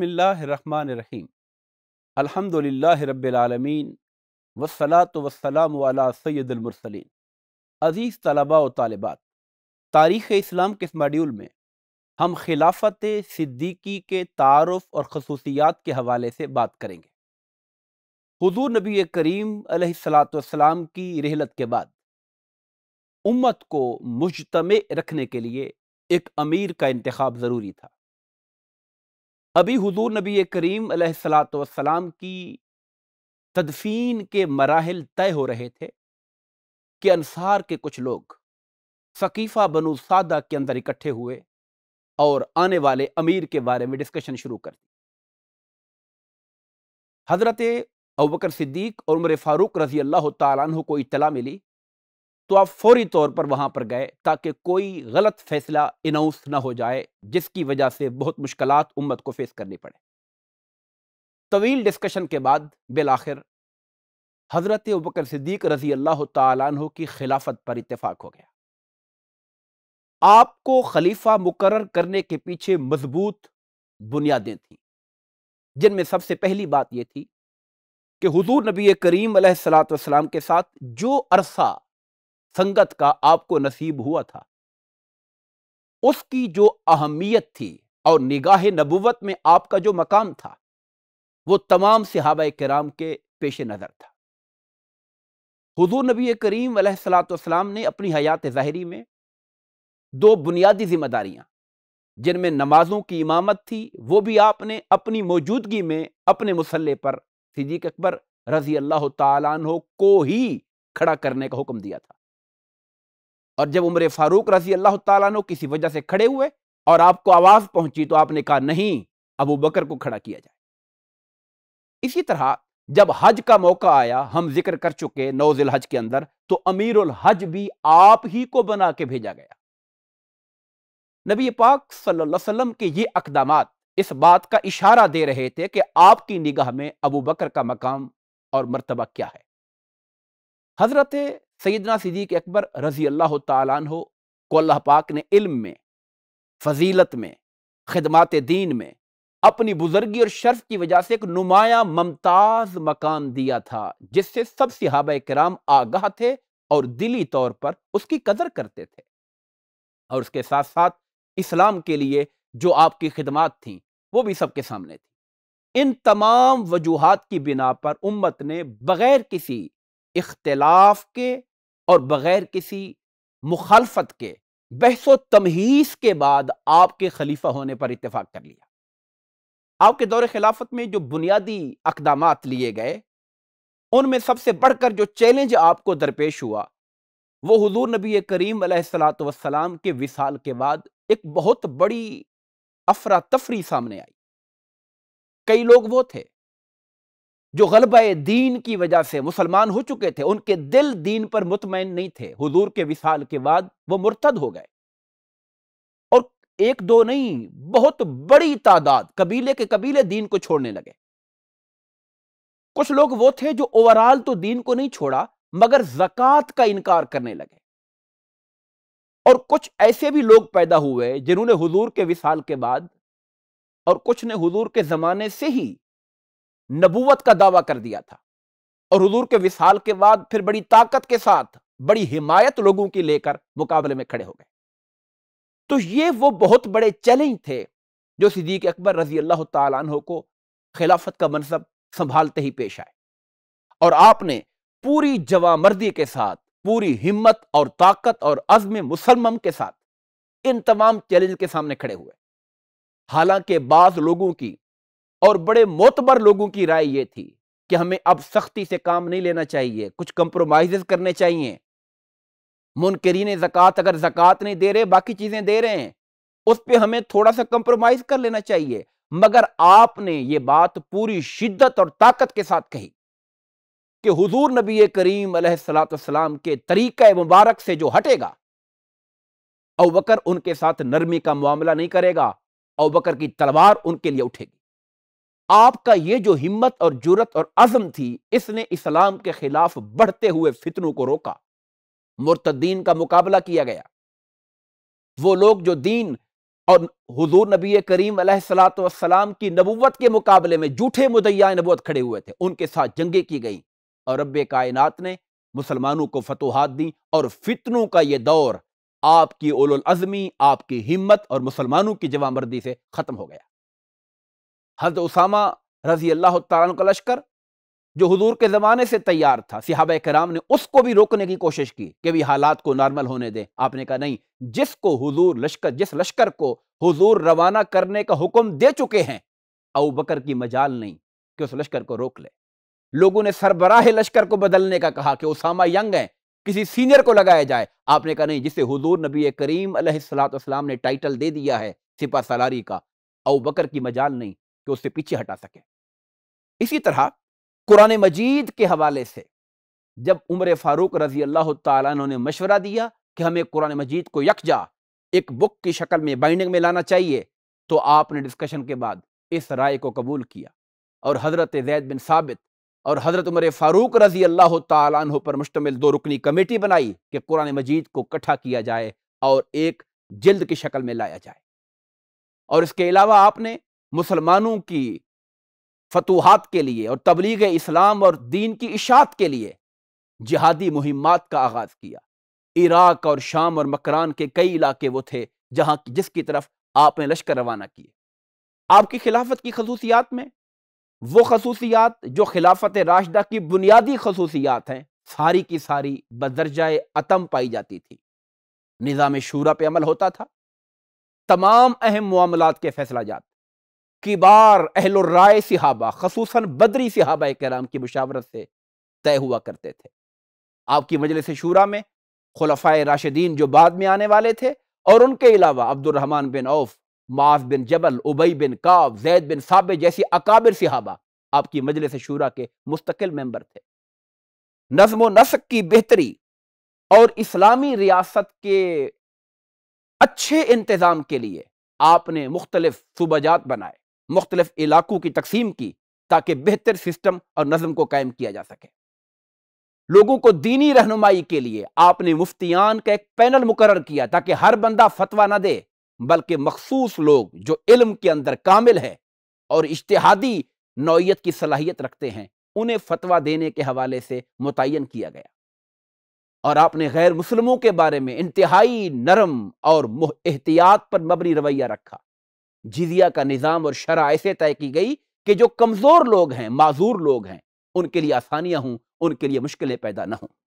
बसमीम् अलहमदिल्ला रबालमीन वसलात वसलाम सैदुलमरसलिन अज़ीज़ तलबा व तालबात तारीख़ इस्लाम के इस मॉड्यूल में हम खिलाफत सिद्दीकी के तारफ़ और खसूसियात के हवाले से बात करेंगे हजूर नबी करीम सलाम की रहलत के बाद उम्मत को मुजतम रखने के लिए एक अमीर का इंतखब ज़रूरी था अभी हुजूर नबी करीम सलाम की तदफीन के मराहल तय हो रहे थे कि अनसार के कुछ लोग सकीफ़ा बनु सादा के अंदर इकट्ठे हुए और आने वाले अमीर के बारे में डिस्कशन शुरू कर दी हज़रत अबकर सिद्दीक और उमर फ़ारूक रजी अल्लाह तु को इतला मिली तो आप फौरी तौर पर वहाँ पर गए ताकि कोई गलत फैसला अनाउंस ना हो जाए जिसकी वजह से बहुत मुश्किल उम्मत को फेस करनी पड़े तवील डिस्कशन के बाद बिल आखिर हज़रत बकर सिद्दीक रजी अल्लाह तु की खिलाफत पर इतफाक़ हो गया आपको खलीफा मुकर करने के पीछे मजबूत बुनियादें थी जिनमें सबसे पहली बात यह थी कि हजूर नबी करीम सलाम के साथ जो अरसा संगत का आपको नसीब हुआ था उसकी जो अहमियत थी और निगाह नबूवत में आपका जो मकाम था वो तमाम सिहाबा कराम के पेश नज़र था हजूर नबी करीम सलाम ने अपनी हयात ज़ाहरी में दो बुनियादी जिम्मेदारियाँ जिनमें नमाजों की इमामत थी वो भी आपने अपनी मौजूदगी में अपने मुसल्ले पर सिद्दीक अकबर रजी अल्लाह तहो को ही खड़ा करने का हुक्म दिया था और जब उम्र फारूक रसी अल्लाह तु किसी वजह से खड़े हुए और आपको आवाज़ पहुंची तो आपने कहा नहीं अबू बकर को खड़ा किया जाए इसी तरह जब हज का मौका आया हम जिक्र कर चुके नौजिल हज के अंदर तो अमीर उल हज भी आप ही को बना के भेजा गया नबी पाक सल्लम के ये अकदाम इस बात का इशारा दे रहे थे कि आपकी निगाह में अबू बकर का मकाम और मरतबा क्या है हजरत सैदना सिद्दीक अकबर रजी अल्लाह हो को अल्लाह पाक ने इल्म में फजीलत में खदमात दीन में अपनी बुजुर्गी और शर्फ की वजह से एक नुमाया ममताज मकान दिया था जिससे सब सिहाब कराम आगाह थे और दिली तौर पर उसकी कदर करते थे और उसके साथ साथ इस्लाम के लिए जो आपकी खिदमत थी वो भी सबके सामने थी इन तमाम वजूहत की बिना पर उम्मत ने बगैर किसी इख्तलाफ के और बगैर किसी मुखालफत के बहस तमहीस के बाद आपके खलीफा होने पर इतफाक कर लिया आपके दौरे खिलाफत में जो बुनियादी अकदाम लिए गए उनमें सबसे बढ़कर जो चैलेंज आपको दरपेश हुआ वो हजूर नबी करीम सलाम के विसाल के बाद एक बहुत बड़ी अफरा तफरी सामने आई कई लोग वो थे जो गलब दीन की वजह से मुसलमान हो चुके थे उनके दिल दीन पर मुतमिन नहीं थे हजूर के विसाल के बाद वो मुर्तद हो गए और एक दो नहीं बहुत बड़ी तादाद कबीले के कबीले दीन को छोड़ने लगे कुछ लोग वो थे जो ओवरऑल तो दीन को नहीं छोड़ा मगर जक़ात का इनकार करने लगे और कुछ ऐसे भी लोग पैदा हुए जिन्होंने हजूर के विसाल के बाद और कुछ ने हजूर के ज़माने से ही नबूवत का दावा कर दिया था और हजूर के विशाल के बाद फिर बड़ी ताकत के साथ बड़ी हिमायत लोगों की लेकर मुकाबले में खड़े हो गए तो ये वो बहुत बड़े चैलेंज थे जो सिद्दीक अकबर रजी अल्लाह तहों को खिलाफत का मनसब संभालते ही पेश आए और आपने पूरी जवामर्दी के साथ पूरी हिम्मत और ताकत और अज़म मुसलम के साथ इन तमाम चैलेंज के सामने खड़े हुए हालांकि बाज लोगों की और बड़े मोतबर लोगों की राय ये थी कि हमें अब सख्ती से काम नहीं लेना चाहिए कुछ कंप्रोमाइज करने चाहिए मुनकरीन जक़ात अगर जक़ात नहीं दे रहे बाकी चीज़ें दे रहे हैं उस पर हमें थोड़ा सा कंप्रोमाइज़ कर लेना चाहिए मगर आपने ये बात पूरी शिद्दत और ताकत के साथ कही कि हुजूर नबी करीम सलाम के तरीका मुबारक से जो हटेगा अबकर उनके साथ नरमी का मामला नहीं करेगा अवकर की तलवार उनके लिए उठेगी आपका ये जो हिम्मत और जुरत और अज़म थी इसने इस्लाम के खिलाफ बढ़ते हुए फितनों को रोका मुर्तदीन का मुकाबला किया गया वो लोग जो दीन और हजूर नबी करीम सलाम की नबूत के मुकाबले में जूठे मुदैया नबूत खड़े हुए थे उनके साथ जंगे की गई और रब कायनात ने मुसलमानों को फतोहत दी और फितनों का यह दौर आपकी ओलजमी आपकी हिम्मत और मुसलमानों की जवामर्दी से ख़त्म हो गया हजरत उसामा रजी अल्लाह तन का लश्कर जो हुजूर के ज़माने से तैयार था सिहाब कराम ने उसको भी रोकने की कोशिश की कि भी हालात को नॉर्मल होने दें आपने कहा नहीं जिसको हुजूर लश्कर जिस लश्कर को हुजूर रवाना करने का हुक्म दे चुके हैं अबू बकर की मजाल नहीं कि उस लश्कर को रोक ले लोगों ने सरबराह लश्कर को बदलने का कहा कि उसामा यंग है किसी सीनियर को लगाया जाए आपने कहा नहीं जिसे हुजूर नबी करीम अलैहिस्सलाम ने टाइटल दे दिया है सिपा सलारी का अबू बकर की मजाल नहीं कि उससे पीछे हटा सके इसी तरह कुरान मजीद के हवाले से जब उमर फारूक रजी अल्लाह तु ने मशवरा दिया कि हमें कुरान मजीद को यकजा एक बुक की शक्ल में बाइंडिंग में लाना चाहिए तो आपने डिस्कशन के बाद इस राय को कबूल किया और हज़रत जैद बिन साबित और हज़रत उमर फ़ारूक रजी अल्लाह तु पर मुश्तमिल दो रुकनी कमेटी बनाई कि कुरान मजीद को इकट्ठा किया जाए और एक जल्द की शक्ल में लाया जाए और इसके अलावा आपने मुसलमानों की फतूहत के लिए और तबलीग इस्लाम और दीन की इशात के लिए जिहादी मुहिमात का आगाज़ किया इराक और शाम और मकरान के कई इलाके वो थे जहाँ जिसकी तरफ आपने लश्कर रवाना किए आपकी खिलाफत की खसूसियात में वो खसूसियात जो खिलाफत राशदा की बुनियादी खसूसियात हैं सारी की सारी बदरजाए अतम पाई जाती थी निज़ाम शूरा पे अमल होता था तमाम अहम मामलात के फैसला जात किबार अहलराय सिहाबा खसूस बदरी सिहाबा कराम की मुशावरत से तय हुआ करते थे आपकी मजलिस शूरा में खुलफा राशिदीन जो बाद में आने वाले थे और उनके अलावा अब्दुलरहमान बिन औफ माफ बिन जबल उबई बिन काब जैद बिन साबे जैसी अकाबिर सिहाबा आपकी मजलिस शूरा के मुस्तकिल मेंबर थे नज्म नसक की बेहतरी और इस्लामी रियासत के अच्छे इंतज़ाम के लिए आपने मुख्तलिफ सूबाजात बनाए मुख्तलिफ इलाकों की तकसीम की ताकि बेहतर सिस्टम और नज़म को कायम किया जा सके लोगों को दीनी रहनुमाई के लिए आपने मुफ्तियान का एक पैनल मुकर किया ताकि हर बंदा फतवा ना दे बल्कि मखसूस लोग जो इल्म के अंदर कामिल है और इश्तहादी नौयत की सलाहियत रखते हैं उन्हें फतवा देने के हवाले से मुतन किया गया और आपने गैर मुसलमों के बारे में इंतहाई नरम और एहतियात पर मबनी रवैया रखा जिजिया का निज़ाम और शरा ऐसे तय की गई कि जो कमज़ोर लोग हैं माजूर लोग हैं उनके लिए आसानियाँ हों उनके लिए मुश्किलें पैदा ना हों